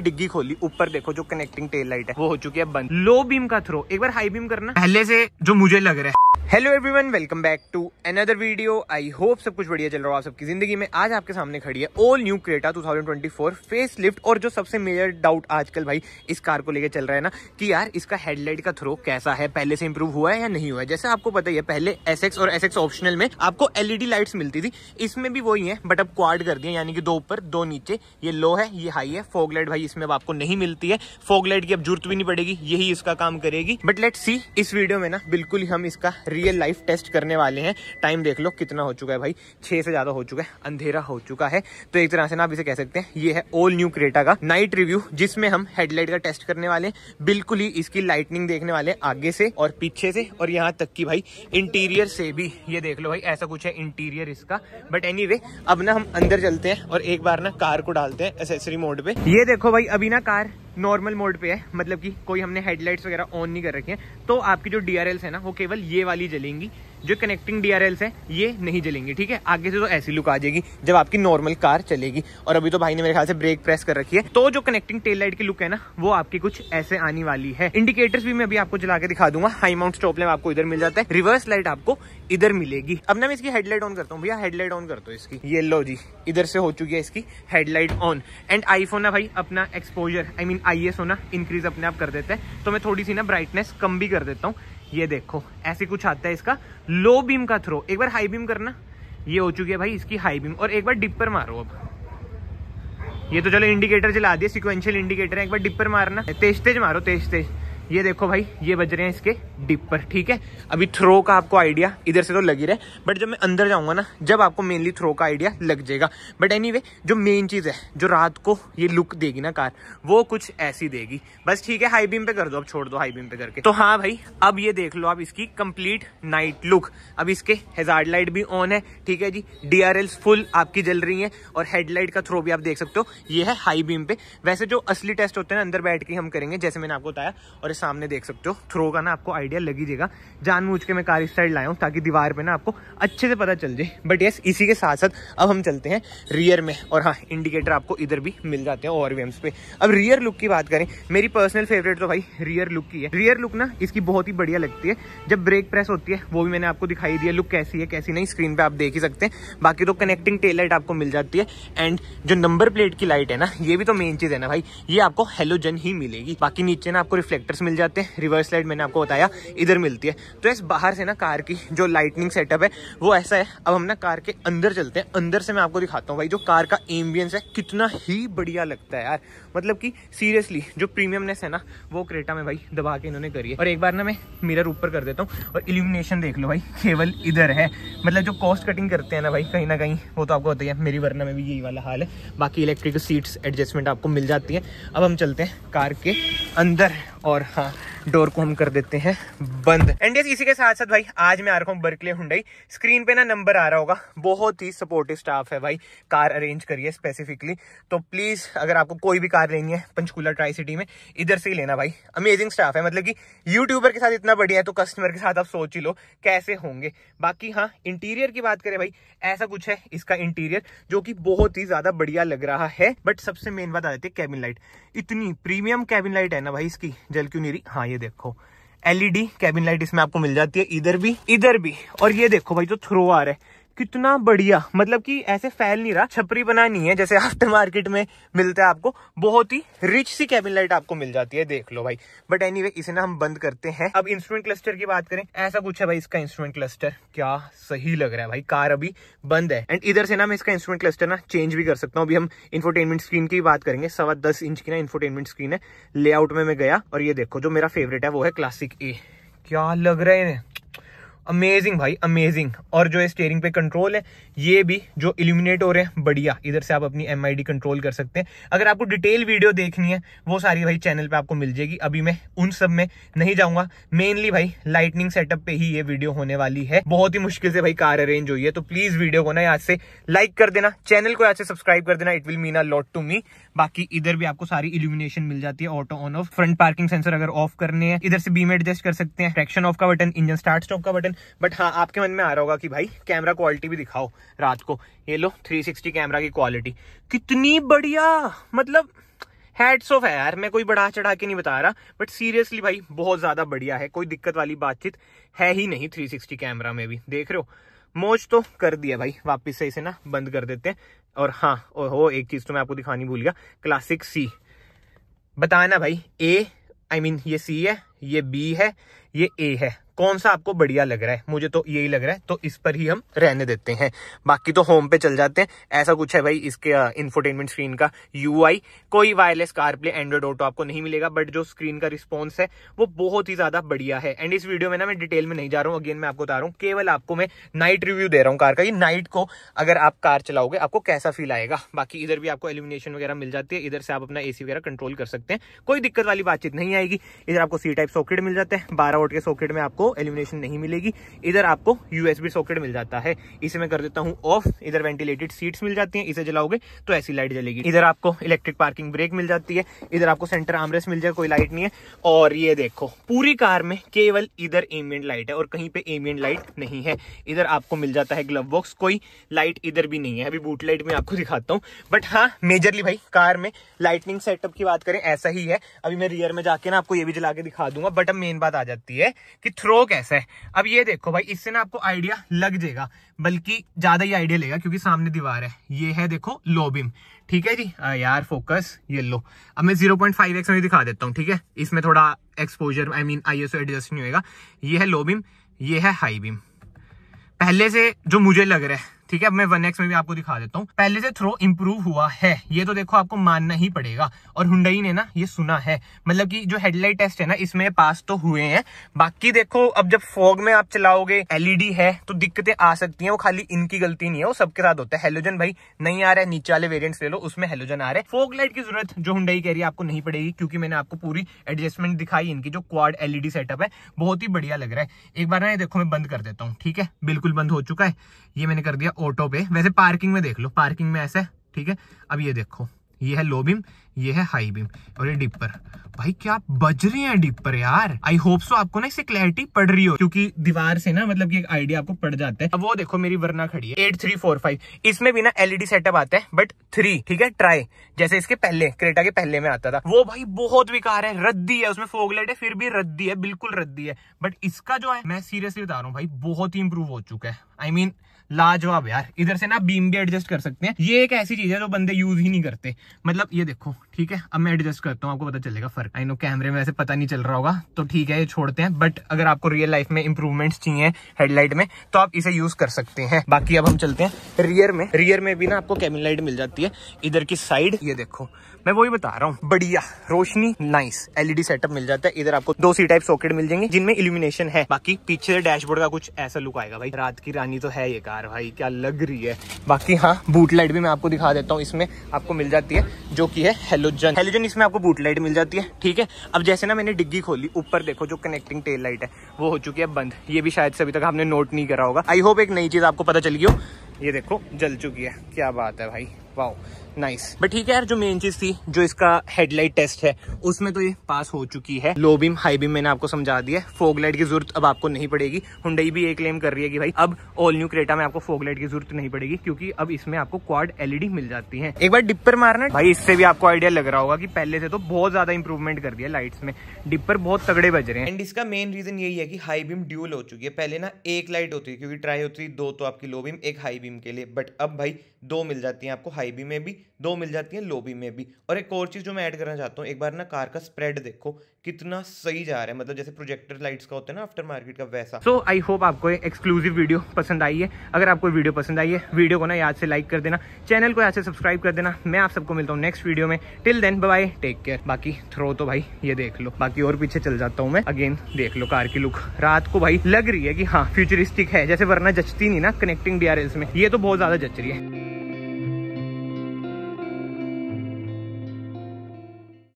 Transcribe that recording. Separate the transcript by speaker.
Speaker 1: डिग्गी खोली ऊपर देखो जो कनेक्टिंग टेल लाइट है वो हो चुकी है बंद लो बीम का थ्रो एक बार हाई बीम करना पहले से जो मुझे लग रहा है hello everyone welcome back to another video I hope सब कुछ बढ़िया चल रहा हो आप सबकी जिंदगी में आज आपके सामने खड़ी है all new Creta 2024 facelift और जो सबसे मेजर डाउट आजकल भाई इस कार को लेकर चल रहा है ना कि यार इसका हेडलाइट का थ्रो कैसा है पहले से इंप्रूव हुआ है या नहीं हुआ है जैसे आपको पता ही है पहले एस और एस ऑप्शनल में आपको एलईडी लाइट्स e मिलती थी इसमें भी वही है बट अब क्वाड कर दिया यानी कि दो ऊपर दो नीचे ये लो है ये हाई है फोगलाइट भाई इसमें अब आपको नहीं मिलती है फोगलाइट की अब जरूरत भी नहीं पड़ेगी यही इसका काम करेगी बट लेट सी इस वीडियो में ना बिल्कुल हम इसका रियल लाइफ टेस्ट करने वाले हैं टाइम देख लो कितना हो चुका है भाई छह से ज़्यादा हो चुका है अंधेरा हो चुका है तो एक तरह से ना आप इसे कह सकते हैं ये है ऑल न्यू क्रेटा का नाइट रिव्यू जिसमें हम हेडलाइट का टेस्ट करने वाले बिल्कुल ही इसकी लाइटनिंग देखने वाले आगे से और पीछे से और यहाँ तक की भाई इंटीरियर से भी ये देख लो भाई ऐसा कुछ है इंटीरियर इसका बट एनी अब ना हम अंदर चलते हैं और एक बार ना कार को डालते हैं एसेसरी मोड पे ये देखो भाई अभी ना कार नॉर्मल मोड पे है मतलब कि कोई हमने हेडलाइट्स वगैरह ऑन नहीं कर रखी है तो आपकी जो डी है ना वो केवल ये वाली जलेंगी जो कनेक्टिंग डीआरएल है ये नहीं जलेंगे ठीक है आगे से तो ऐसी लुक आ जाएगी जब आपकी नॉर्मल कार चलेगी और अभी तो भाई ने मेरे ख्याल से ब्रेक प्रेस कर रखी है तो जो कनेक्टिंग टेल लाइट की लुक है ना वो आपकी कुछ ऐसे आने वाली है इंडिकेटर्स भी मैं अभी आपको जला के दिखा दूंगा हाई माउंट स्टॉप लाइट आपको इधर मिल जाता है रिवर्स लाइट आपको इधर मिलेगी अब ना मैं इसकी हेडलाइट ऑन करता हूँ भैया हेडलाइट ऑन करता हूँ इसकी ये लो जी इधर से हो चुकी है इसकी हेडलाइट ऑन एंड आईफोन ना भाई अपना एक्सपोजर आई मीन आई होना इंक्रीज अपने आप कर देता है तो मैं थोड़ी सी ना ब्राइटनेस कम भी कर देता हूँ ये देखो ऐसे कुछ आता है इसका लो बीम का थ्रो एक बार हाई बीम करना ये हो चुकी है भाई इसकी हाई बीम और एक बार डिपर मारो अब ये तो चलो इंडिकेटर चला दिए सिक्वेंशियल इंडिकेटर है एक बार डिपर मारना तेज तेज मारो तेज तेज ये देखो भाई ये बज रहे हैं इसके डिप पर ठीक है अभी थ्रो का आपको आइडिया इधर से तो लग ही रहा है बट जब मैं अंदर जाऊंगा ना जब आपको मेनली थ्रो का आइडिया लग जाएगा बट एनी anyway, जो मेन चीज़ है जो रात को ये लुक देगी ना कार वो कुछ ऐसी देगी बस ठीक है हाई बीम पे कर दो अब छोड़ दो हाई बीम पे करके तो हाँ भाई अब ये देख लो आप इसकी कंप्लीट नाइट लुक अब इसके हेजार्ड लाइट भी ऑन है ठीक है जी डी फुल आपकी जल रही है और हेडलाइट का थ्रो भी आप देख सकते हो ये है हाई बीम पे वैसे जो असली टेस्ट होते हैं ना अंदर बैठ के हम करेंगे जैसे मैंने आपको बताया और सामने देख सकते हो थ्रो का ना आपको आइडिया लगी जाएगा जानबूझ के मैं कार इस साइड लाया हूँ ताकि दीवार पे ना आपको अच्छे से पता चल जाए बट यस इसी के साथ साथ अब हम चलते हैं रियर में और हाँ इंडिकेटर आपको इधर भी मिल जाते हैं और वेम्स पे अब रियर लुक की बात करें मेरी पर्सनल फेवरेट तो भाई रियर लुक की है रियर लुक ना इसकी बहुत ही बढ़िया लगती है जब ब्रेक प्रेस होती है वो भी मैंने आपको दिखाई दिया लुक कैसी है कैसी नहीं स्क्रीन पर आप देख ही सकते हैं बाकी तो कनेक्टिंग टेल लाइट आपको मिल जाती है एंड जो नंबर प्लेट की लाइट है ना ये भी तो मेन चीज़ है ना भाई ये आपको हेलोजन ही मिलेगी बाकी नीचे ना आपको रिफ्लेक्टर्स मिल मिल जाते हैं रिवर्स लाइट मैंने आपको बताया इधर मिलती है तो इस बाहर से ना कार की जो लाइटनिंग सेटअप है वो ऐसा है अब हम ना कार के अंदर चलते हैं अंदर से मैं आपको दिखाता हूँ भाई जो कार का एम्बियंस है कितना ही बढ़िया लगता है यार मतलब कि सीरियसली जो प्रीमियमनेस है ना वो क्रेटा में भाई दबा के इन्होंने करी है और एक बार ना मैं मिरर ऊपर कर देता हूँ और इल्यूमिनेशन देख लो भाई केवल इधर है मतलब जो कॉस्ट कटिंग करते हैं ना भाई कहीं ना कहीं वो तो आपको होता है मेरी वरना में भी यही वाला हाल है बाकी इलेक्ट्रिक सीट्स एडजस्टमेंट आपको मिल जाती है अब हम चलते हैं कार के अंदर और हाँ डोर को हम कर देते हैं बंद एंड इसी के साथ साथ भाई आज मैं आ रहा हूँ बर्कले हुडई स्क्रीन पे ना नंबर आ रहा होगा बहुत ही सपोर्टिव स्टाफ है भाई कार अरेंज करिए स्पेसिफिकली तो प्लीज अगर आपको कोई भी कार लेनी है पंचकूला ट्राई सिटी में इधर से ही लेना भाई अमेजिंग स्टाफ है मतलब कि यूट्यूबर के साथ इतना बढ़िया है तो कस्टमर के साथ आप सोच ही लो कैसे होंगे बाकी हाँ इंटीरियर की बात करें भाई ऐसा कुछ है इसका इंटीरियर जो कि बहुत ही ज्यादा बढ़िया लग रहा है बट सबसे मेन बात आ जाती है कैबिन लाइट इतनी प्रीमियम कैबिन लाइट है ना भाई इसकी जल क्यों नहीं रही हाँ ये देखो एलईडी कैबिन लाइट इसमें आपको मिल जाती है इधर भी इधर भी और ये देखो भाई जो थ्रो आ रहा है कितना बढ़िया मतलब कि ऐसे फैल नहीं रहा छपरी बना नहीं है जैसे आफ्टर मार्केट में मिलता है आपको बहुत ही रिच सी कैबिन लाइट आपको मिल जाती है देख लो भाई बट एनी anyway, इसे ना हम बंद करते हैं अब इंस्ट्रूमेंट क्लस्टर की बात करें ऐसा कुछ है भाई इसका इंस्ट्रूमेंट क्लस्टर क्या सही लग रहा है भाई कार अभी बंद है एंड इधर से ना मैं इसका इंस्ट्रूमेंट क्लस्टर ना चेंज भी कर सकता हूँ अभी हम इन्फोटेनमेंट स्क्रीन की बात करेंगे सवा दस इंच की ना इन्फोटेनमेंट स्क्रीन है लेआउट में मैं गया और ये देखो जो मेरा फेवरेट है वो है क्लासिक ए क्या लग रहे हैं अमेजिंग भाई अमेजिंग और जो है स्टेयरिंग पे कंट्रोल है ये भी जो इल्यूमिनेट हो रहे हैं बढ़िया इधर से आप अपनी एम कंट्रोल कर सकते हैं अगर आपको डिटेल वीडियो देखनी है वो सारी भाई चैनल पे आपको मिल जाएगी अभी मैं उन सब में नहीं जाऊंगा मेनली भाई लाइटनिंग सेटअप पे ही ये वीडियो होने वाली है बहुत ही मुश्किल से भाई कार अरेंज हुई है तो प्लीज वीडियो को ना यहाँ से लाइक कर देना चैनल को यहाँ से सब्सक्राइब कर देना it will mean a lot to me बाकी इधर भी आपको सारी इल्यूमिनेशन मिल जाती है auto on off front parking sensor अगर ऑफ करने हैं इधर से बीम एडजस्ट कर सकते हैं ट्रैक्शन ऑफ का बटन इंजन स्टार्ट स्टॉप का बटन क्वेश्चन बट हाँ आपके मन में आ रहा होगा कि भाई कैमरा क्वालिटी भी दिखाओ रात को ये लो 360 कैमरा की क्वालिटी कितनी बढ़िया मतलब हैड्स ऑफ है यार मैं कोई बढ़ा चढ़ा के नहीं बता रहा बट सीरियसली भाई बहुत ज़्यादा बढ़िया है कोई दिक्कत वाली बातचीत है ही नहीं 360 कैमरा में भी देख रहे हो मोज तो कर दिया भाई वापस से इसे ना बंद कर देते हैं और हाँ ओहो एक चीज़ तो मैं आपको दिखानी भूल गया क्लासिक सी बताना भाई a I I mean mean, ये सी है ये बी है ये ए है कौन सा आपको बढ़िया लग रहा है मुझे तो यही लग रहा है तो इस पर ही हम रहने देते हैं बाकी तो होम पे चल जाते हैं ऐसा कुछ है भाई इसके इंफोटेनमेंट स्क्रीन का यू कोई wireless CarPlay Android Auto आपको नहीं मिलेगा बट जो स्क्रीन का रिस्पॉन्स है वो बहुत ही ज्यादा बढ़िया है एंड इस वीडियो में ना मैं डिटेल में नहीं जा रहा हूँ अगेन मैं आपको बता रहा हूँ केवल आपको मैं नाइट रिव्यू दे रहा हूँ कार का ये नाइट को अगर आप कार चलाओगे आपको कैसा फील आएगा बाकी इधर भी आपको एल्यूमिनेशन वगैरह मिल जाती है इधर से आप अपना एसी वगैरह कंट्रोल कर सकते हैं कोई दिक्कत वाली बातचीत नहीं आएगी इधर आपको सी टाइप सॉकेट मिल जाते हैं बारह वोट के सॉकेट में आपको एल्यूमिनेशन नहीं मिलेगी इधर आपको यूएसबी सॉकेट मिल जाता है इसे मैं कर देता हूँ ऑफ इधर वेंटिलेटेड सीट्स मिल जाती हैं इसे जलाओगे तो ऐसी लाइट जलेगी इधर आपको इलेक्ट्रिक पार्किंग ब्रेक मिल जाती है इधर आपको सेंटर आमरेस मिल जाए कोई लाइट नहीं है और ये देखो पूरी कार में केवल इधर एमियंट लाइट है और कहीं पे एमियंट लाइट नहीं है इधर आपको मिल जाता है ग्लव बॉक्स कोई लाइट इधर भी नहीं है अभी बूट लाइट में आपको दिखाता हूँ बट हाँ मेजरली भाई कार में लाइटनिंग सेटअप की बात करें ऐसा ही है अभी मैं रियर में जाके ना आपको ये भी जला के दिखा दूंगा बट अब मेन बात आ जाती है होती है कि थ्रो कैसा है अब ये देखो भाई इससे ना आपको आइडिया लग जाएगा बल्कि ज़्यादा ही आइडिया लेगा क्योंकि सामने दीवार है ये है देखो लोबिम ठीक है जी आ, यार फोकस ये लो अब मैं जीरो पॉइंट फाइव एक्स में दिखा देता हूँ ठीक है इसमें थोड़ा exposure I mean I S adjust नहीं होगा ये है लो बीम ये है हाई बिम पहले से जो मुझे लग रहा है ठीक है मैं वन एक्स में भी आपको दिखा देता हूँ पहले से थ्रो इम्प्रूव हुआ है ये तो देखो आपको मानना ही पड़ेगा और हुडई ने ना ये सुना है मतलब की जो हेडलाइट टेस्ट है ना इसमें पास तो हुए हैं बाकी देखो अब जब फॉग में आप चलाओगे एलईडी है तो दिक्कतें आ सकती है वो खाली इनकी गलती नहीं है वो सबके साथ होता है हेलोजन भाई नहीं आ रहा है नीचे वाले वेरियंट ले लो उसमें हेलोजन आ रहे हैं फोक लाइट की जरूरत जो हुडई कह रही है आपको नहीं पड़ेगी क्योंकि मैंने आपको पूरी एडजस्टमेंट दिखाई इनकी जो क्वाड एलईडी सेटअप है बहुत ही बढ़िया लग रहा है एक बार ना ये देखो मैं बंद कर देता हूँ ठीक है बिल्कुल बंद हो चुका है ये मैंने कर दिया ऑटो पे वैसे पार्किंग में देख लो पार्किंग में ऐसा ठीक है अब ये देखो ये है लो बीम ये है हाई बीम और ये डिपर भाई क्या बज रहे हैं डिपर यार आई होप सो आपको ना इसे क्लैरिटी पड़ रही हो क्योंकि दीवार से ना मतलब कि एक आइडिया आपको पड़ जाता है अब वो देखो मेरी वरना खड़ी है एट थ्री फोर फाइव इसमें भी ना एलईडी सेटअप आता है बट थ्री ठीक है ट्राई जैसे इसके पहले क्रेटा के पहले में आता था वो भाई बहुत बेकार है रद्दी है उसमें फोगलेट है फिर भी रद्दी है बिल्कुल रद्दी है बट इसका जो है मैं सीरियसली बता रहा हूँ भाई बहुत ही इंप्रूव हो चुका है आई I मीन mean, लाजवाब यार इधर से ना बीम भी एडजस्ट कर सकते हैं ये एक ऐसी चीज है जो बंदे यूज ही नहीं करते मतलब ये देखो ठीक है अब मैं एडजस्ट करता हूँ आपको पता चलेगा फर्क आई नो कैमरे में वैसे पता नहीं चल रहा होगा तो ठीक है ये छोड़ते हैं बट अगर आपको रियल लाइफ में इंप्रूवमेंट चाहिए हेडलाइट में तो आप इसे यूज कर सकते हैं बाकी अब हम चलते हैं रियर में रियर में भी ना आपको कैमिन लाइट मिल जाती है इधर की साइड ये देखो मैं वही बता रहा हूँ बढ़िया रोशनी नाइस एलईडी सेटअप मिल जाता है इधर आपको दो सी टाइप सॉकेट मिल जाएंगे जिनमें इल्यूमिनेशन है बाकी पीछे डैशबोर्ड का कुछ ऐसा लुक आएगा भाई रात की रानी तो है ये कार भाई क्या लग रही है बाकी हाँ बूट लाइट भी मैं आपको दिखा देता हूँ इसमें आपको मिल जाती है जो की है हेलोजन हेलोजन इसमें आपको बूट लाइट मिल जाती है ठीक है अब जैसे ना मैंने डिग्गी खोली ऊपर देखो जो कनेक्टिंग टेल लाइट है वो हो चुकी है बंद ये भी शायद से अभी तक हमने नोट नहीं करा होगा आई होप एक नई चीज आपको पता चल गई हो ये देखो जल चुकी है क्या बात है भाई वाओ नाइस बट ठीक है यार जो मेन चीज थी जो इसका हेडलाइट टेस्ट है उसमें तो ये पास हो चुकी है लो बीम हाई बीम मैंने आपको समझा दिया है फोग लाइट की जरूरत अब आपको नहीं पड़ेगी हुडई भी ये क्लेम कर रही है कि भाई अब ऑल न्यू क्रेटा में आपको फोग लाइट की जरूरत नहीं पड़ेगी क्योंकि अब इसमें आपको क्वाड एलईडी मिल जाती है एक बार डिपर मारना भाई इससे भी आपको आइडिया लग रहा होगा की पहले से तो बहुत ज्यादा इंप्रूवमेंट कर दिया लाइट्स में डिपर बहुत तगड़े बज रहे हैं एंड इसका मेन रीजन यही है कि हाई बीम ड्यूल हो चुकी है पहले ना एक लाइट होती है क्योंकि ट्राई होती थी दो तो आपकी लो बीम एक हाई बीम के लिए बट अब भाई दो मिल जाती है आपको हाई बी में भी दो मिल जाती हैं लो बी में भी और एक और चीज़ जो मैं ऐड करना चाहता हूँ एक बार ना कार का स्प्रेड देखो कितना सही जा रहा है मतलब जैसे प्रोजेक्टर लाइट्स का होता है ना आफ्टर मार्केट का वैसा सो आई होप आपको एक्सक्लूसिव वीडियो पसंद आई है अगर आपको वीडियो पसंद आई है वीडियो को ना याद से लाइक कर देना चैनल को याद से सब्सक्राइब कर देना मैं आप सबको मिलता हूँ नेक्स्ट वीडियो में till then bye take care बाकी थ्रो तो भाई ये देख लो बाकी और पीछे चल जाता हूँ मैं अगेन देख लो कार की लुक रात को भाई लग रही है कि हाँ फ्यूचरिस्टिक है जैसे वरना जचती नहीं ना कनेक्टिंग डी में ये तो बहुत ज्यादा जच रही है